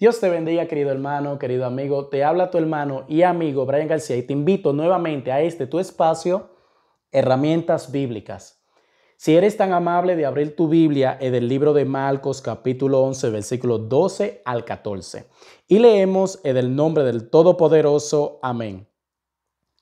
Dios te bendiga, querido hermano, querido amigo. Te habla tu hermano y amigo Brian García y te invito nuevamente a este tu espacio, Herramientas Bíblicas. Si eres tan amable de abrir tu Biblia en el libro de Marcos capítulo 11, versículo 12 al 14. Y leemos en el nombre del Todopoderoso. Amén.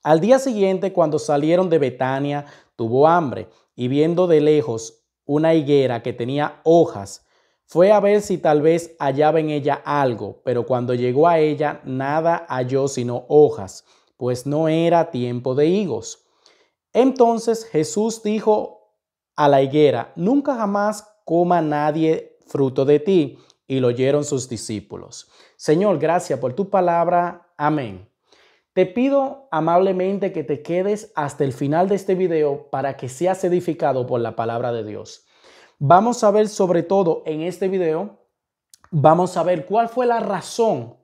Al día siguiente, cuando salieron de Betania, tuvo hambre y viendo de lejos una higuera que tenía hojas, fue a ver si tal vez hallaba en ella algo, pero cuando llegó a ella nada halló sino hojas, pues no era tiempo de higos. Entonces Jesús dijo a la higuera, nunca jamás coma nadie fruto de ti. Y lo oyeron sus discípulos. Señor, gracias por tu palabra. Amén. Te pido amablemente que te quedes hasta el final de este video para que seas edificado por la palabra de Dios. Vamos a ver sobre todo en este video, vamos a ver cuál fue la razón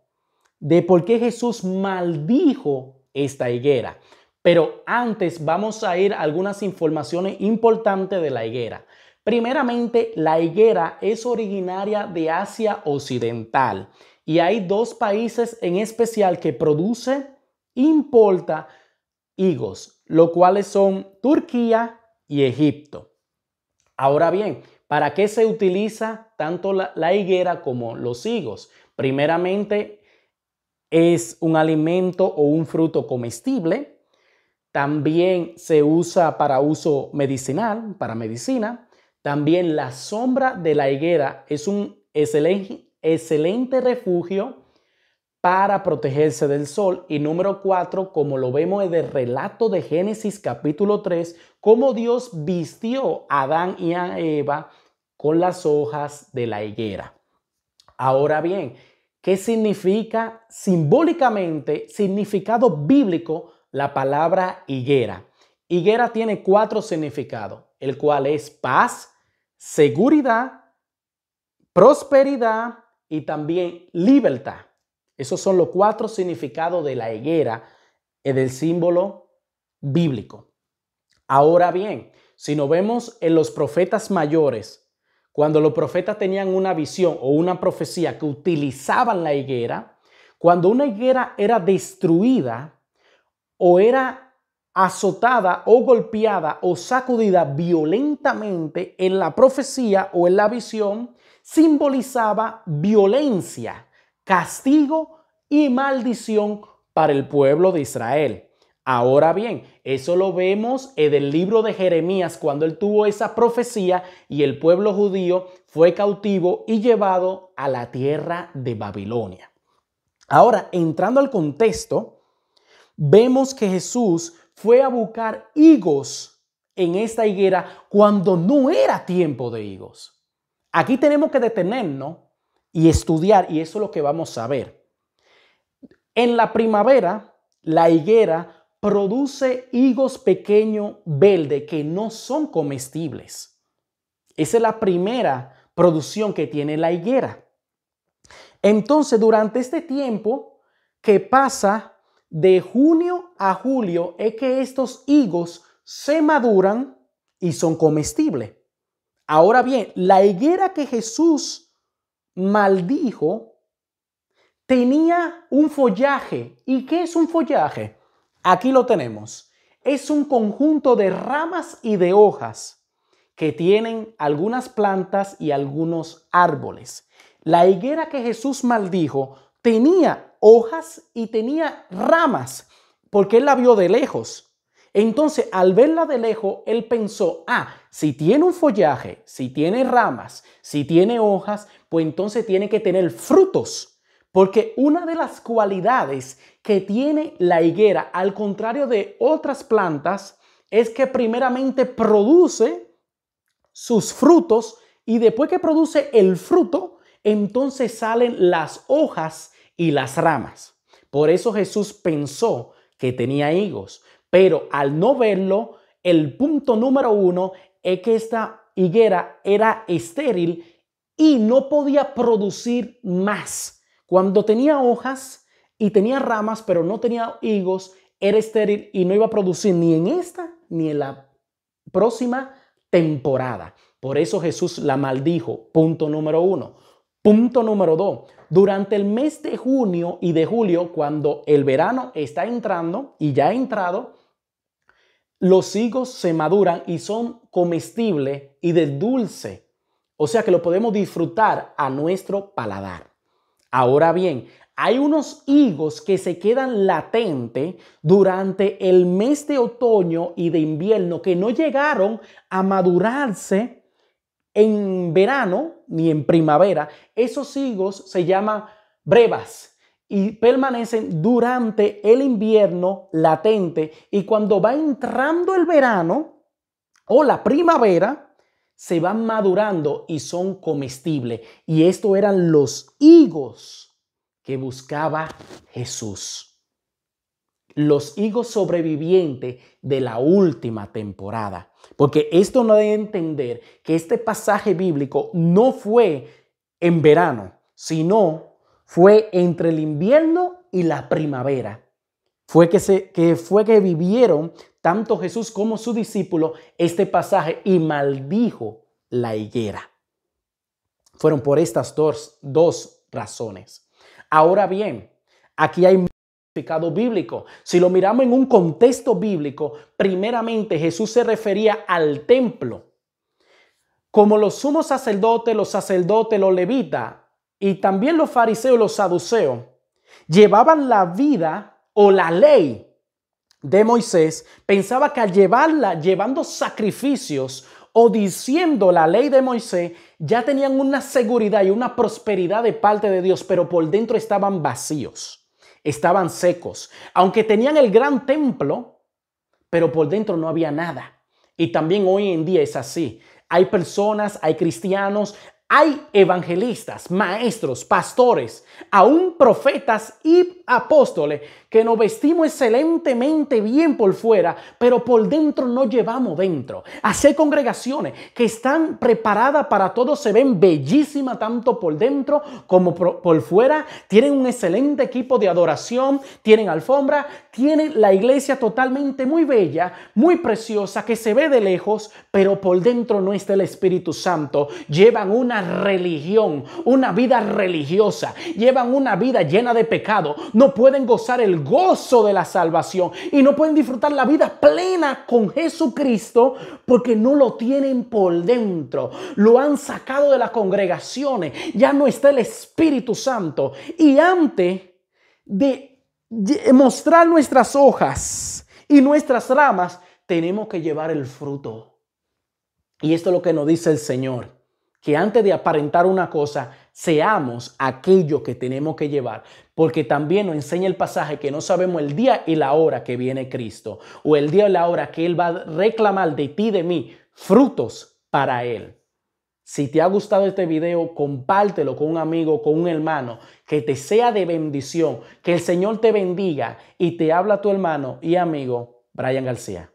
de por qué Jesús maldijo esta higuera. Pero antes vamos a ir a algunas informaciones importantes de la higuera. Primeramente, la higuera es originaria de Asia Occidental y hay dos países en especial que produce, importa higos, lo cuales son Turquía y Egipto. Ahora bien, ¿para qué se utiliza tanto la, higuera como los higos? Primeramente, es un alimento o un fruto comestible. También se usa para uso medicinal, para medicina. También la sombra de la higuera es un excelente refugio para protegerse del sol. Y número cuatro, como lo vemos en el relato de Génesis capítulo 3, cómo Dios vistió a Adán y a Eva con las hojas de la higuera. Ahora bien, ¿qué significa simbólicamente, significado bíblico, la palabra higuera? Higuera tiene cuatro significados, el cual es paz, seguridad, prosperidad y también libertad. Esos son los cuatro significados de la higuera, del símbolo bíblico. Ahora bien, si nos vemos en los profetas mayores, cuando los profetas tenían una visión o una profecía que utilizaban la higuera, cuando una higuera era destruida o era azotada o golpeada o sacudida violentamente en la profecía o en la visión, simbolizaba violencia castigo y maldición para el pueblo de Israel. Ahora bien, eso lo vemos en el libro de Jeremías cuando él tuvo esa profecía y el pueblo judío fue cautivo y llevado a la tierra de Babilonia. Ahora, entrando al contexto, vemos que Jesús fue a buscar higos en esta higuera cuando no era tiempo de higos. Aquí tenemos que detenernos y estudiar, y eso es lo que vamos a ver. En la primavera, la higuera produce higos pequeño verde que no son comestibles. Esa es la primera producción que tiene la higuera. Entonces, durante este tiempo que pasa de junio a julio, es que estos higos se maduran y son comestibles. Ahora bien, la higuera que Jesús maldijo, tenía un follaje. ¿Y qué es un follaje? Aquí lo tenemos. Es un conjunto de ramas y de hojas que tienen algunas plantas y algunos árboles. La higuera que Jesús maldijo tenía hojas y tenía ramas, porque él la vio de lejos. Entonces, al verla de lejos, él pensó, ah, si tiene un follaje, si tiene ramas, si tiene hojas, pues entonces tiene que tener frutos. Porque una de las cualidades que tiene la higuera, al contrario de otras plantas, es que primeramente produce sus frutos y después que produce el fruto, entonces salen las hojas y las ramas. Por eso Jesús pensó que tenía higos, pero al no verlo, el punto número uno es que esta higuera era estéril y no podía producir más. Cuando tenía hojas y tenía ramas, pero no tenía higos, era estéril y no iba a producir ni en esta ni en la próxima temporada. Por eso Jesús la maldijo. Punto número uno. Punto número dos. Durante el mes de junio y de julio, cuando el verano está entrando y ya ha entrado, los higos se maduran y son comestibles y de dulce, o sea que lo podemos disfrutar a nuestro paladar. Ahora bien, hay unos higos que se quedan latentes durante el mes de otoño y de invierno que no llegaron a madurarse en verano ni en primavera. Esos higos se llaman brevas y permanecen durante el invierno latente y cuando va entrando el verano o la primavera, se van madurando y son comestibles. Y esto eran los higos que buscaba Jesús. Los higos sobrevivientes de la última temporada. Porque esto no debe entender que este pasaje bíblico no fue en verano, sino fue entre el invierno y la primavera. Fue que, se, que fue que vivieron tanto Jesús como su discípulo este pasaje y maldijo la higuera. Fueron por estas dos, dos razones. Ahora bien, aquí hay un significado bíblico. Si lo miramos en un contexto bíblico, primeramente Jesús se refería al templo. Como los sumos sacerdotes, los sacerdotes, los levitas, y también los fariseos, los saduceos, llevaban la vida o la ley de Moisés, pensaba que al llevarla, llevando sacrificios o diciendo la ley de Moisés, ya tenían una seguridad y una prosperidad de parte de Dios, pero por dentro estaban vacíos, estaban secos. Aunque tenían el gran templo, pero por dentro no había nada. Y también hoy en día es así. Hay personas, hay cristianos, hay evangelistas, maestros, pastores, aún profetas y apóstoles que nos vestimos excelentemente bien por fuera, pero por dentro no llevamos dentro. hay congregaciones que están preparadas para todo, se ven bellísimas tanto por dentro como por fuera, tienen un excelente equipo de adoración, tienen alfombra, tienen la iglesia totalmente muy bella, muy preciosa, que se ve de lejos, pero por dentro no está el Espíritu Santo. Llevan una religión, una vida religiosa, llevan una vida llena de pecado, no pueden gozar el gozo de la salvación y no pueden disfrutar la vida plena con Jesucristo porque no lo tienen por dentro. Lo han sacado de las congregaciones. Ya no está el Espíritu Santo. Y antes de mostrar nuestras hojas y nuestras ramas, tenemos que llevar el fruto. Y esto es lo que nos dice el Señor, que antes de aparentar una cosa, seamos aquello que tenemos que llevar, porque también nos enseña el pasaje que no sabemos el día y la hora que viene Cristo, o el día y la hora que Él va a reclamar de ti, de mí, frutos para Él. Si te ha gustado este video, compártelo con un amigo, con un hermano, que te sea de bendición, que el Señor te bendiga y te habla tu hermano y amigo Brian García.